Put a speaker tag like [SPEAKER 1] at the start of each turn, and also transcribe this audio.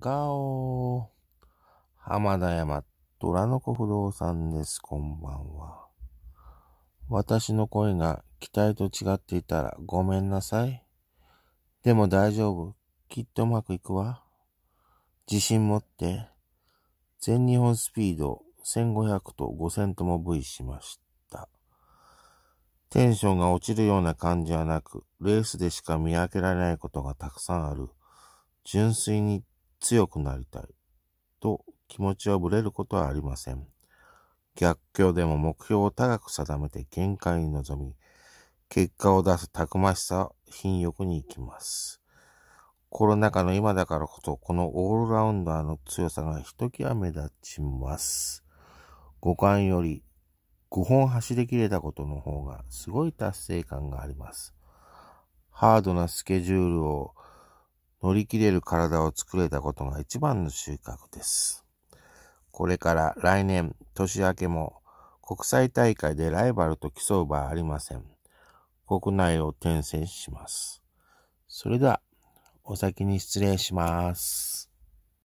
[SPEAKER 1] ガオ浜田山虎の子不動産です。こんばんは。私の声が期待と違っていたらごめんなさい。でも大丈夫。きっとうまくいくわ。自信持って、全日本スピード1500と5000とも V しました。テンションが落ちるような感じはなく、レースでしか見分けられないことがたくさんある。純粋に強くなりたいと気持ちはぶれることはありません。逆境でも目標を高く定めて限界に臨み、結果を出すたくましさ、品欲に行きます。コロナ禍の今だからこそ、このオールラウンダーの強さがひときわ目立ちます。五感より5本走り切れたことの方がすごい達成感があります。ハードなスケジュールを乗り切れる体を作れたことが一番の収穫です。これから来年、年明けも国際大会でライバルと競う場合ありません。国内を転戦します。それでは、お先に失礼します。